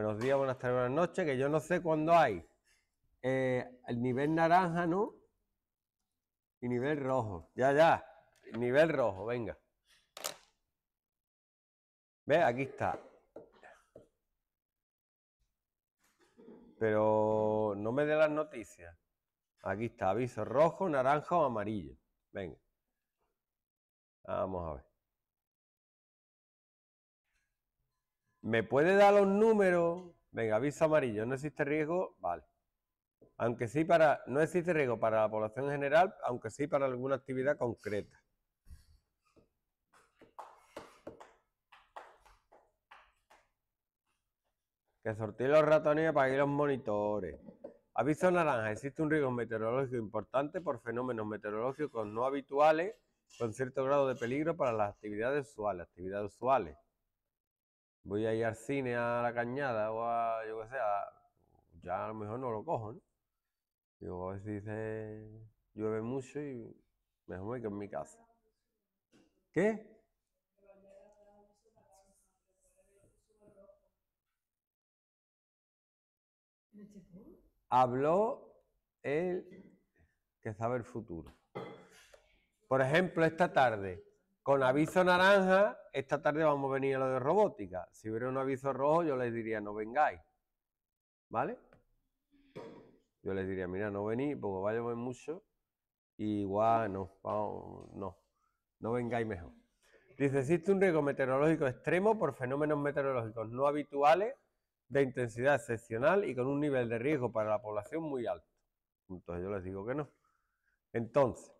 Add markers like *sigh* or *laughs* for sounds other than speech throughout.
Buenos días, buenas tardes, buenas noches, que yo no sé cuándo hay eh, el nivel naranja, ¿no? Y nivel rojo. Ya, ya. Nivel rojo, venga. Ve, aquí está. Pero no me dé las noticias. Aquí está, aviso rojo, naranja o amarillo. Venga. Vamos a ver. ¿Me puede dar los números? Venga, aviso amarillo, no existe riesgo, vale. Aunque sí para, no existe riesgo para la población en general, aunque sí para alguna actividad concreta. Que sortí los ratones para ir los monitores. Aviso naranja, existe un riesgo meteorológico importante por fenómenos meteorológicos no habituales con cierto grado de peligro para las actividades usuales. Actividades usuales voy a ir al cine a la cañada o a, yo qué sé, ya a lo mejor no lo cojo, ¿no? luego a ver dice, llueve mucho y mejor me que en mi casa. ¿Qué? Habló el que sabe el futuro. Por ejemplo, esta tarde con aviso naranja, esta tarde vamos a venir a lo de robótica. Si hubiera un aviso rojo, yo les diría no vengáis. ¿Vale? Yo les diría, mira, no venís porque va a llover mucho. igual no, no, no vengáis mejor. Dice, existe un riesgo meteorológico extremo por fenómenos meteorológicos no habituales, de intensidad excepcional y con un nivel de riesgo para la población muy alto. Entonces yo les digo que no. Entonces,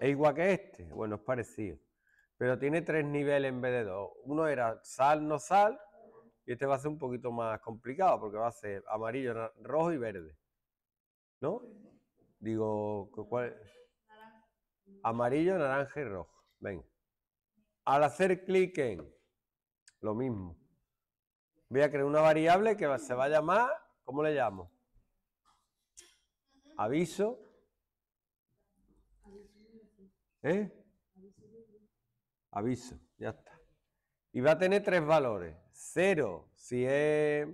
es igual que este, bueno, es parecido. Pero tiene tres niveles en vez de dos. Uno era sal, no sal, y este va a ser un poquito más complicado porque va a ser amarillo, rojo y verde. ¿No? Digo, ¿cuál? Amarillo, naranja y rojo. ven Al hacer clic en lo mismo, voy a crear una variable que se va a llamar, ¿cómo le llamo? Aviso ¿Eh? Aviso, ya está. Y va a tener tres valores. Cero si es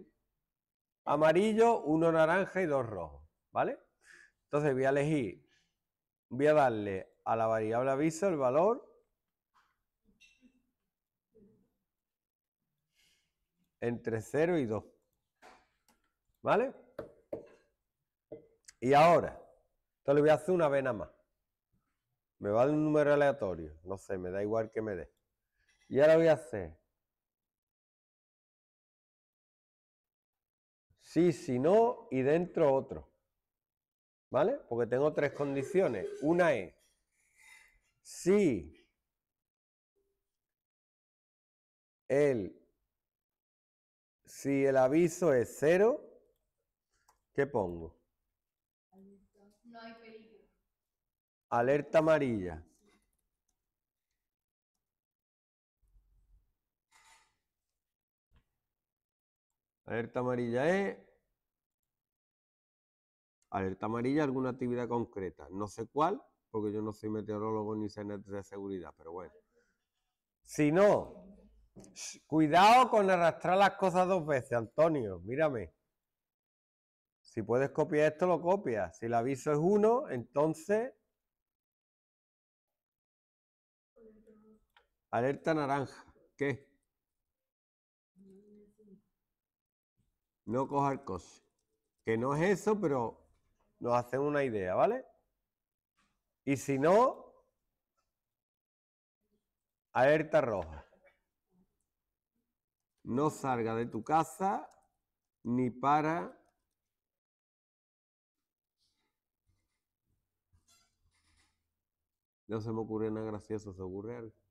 amarillo, uno naranja y dos rojos. ¿Vale? Entonces voy a elegir, voy a darle a la variable aviso el valor entre 0 y 2. ¿Vale? Y ahora, esto le voy a hacer una vena más. Me va de un número aleatorio. No sé, me da igual que me dé. Y ahora voy a hacer. Sí, si no y dentro otro. ¿Vale? Porque tengo tres condiciones. Una es si el, si el aviso es cero, ¿qué pongo? alerta amarilla. Alerta amarilla es alerta amarilla alguna actividad concreta. No sé cuál, porque yo no soy meteorólogo ni sé de seguridad, pero bueno. Si no, cuidado con arrastrar las cosas dos veces, Antonio, mírame. Si puedes copiar esto, lo copias. Si el aviso es uno, entonces Alerta naranja. ¿Qué? No coja el coche. Que no es eso, pero nos hacen una idea, ¿vale? Y si no, alerta roja. No salga de tu casa ni para No se me ocurre nada gracioso, se ocurre algo.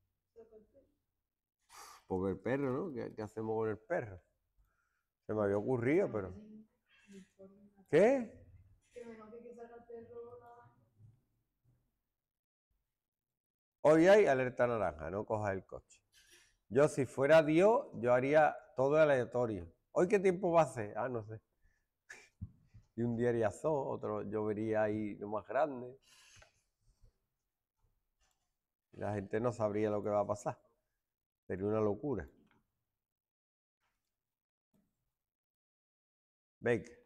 Por perro? ¿no? ¿Qué, hacemos con el perro? Se me había ocurrido, pero. ¿Qué? Hoy hay alerta naranja, no cojas el coche. Yo si fuera Dios, yo haría todo aleatorio. ¿Hoy qué tiempo va a ser? Ah, no sé. *laughs* Y un día haría zoo, otro yo vería ahí lo más grande la gente no sabría lo que va a pasar. Sería una locura. Venga.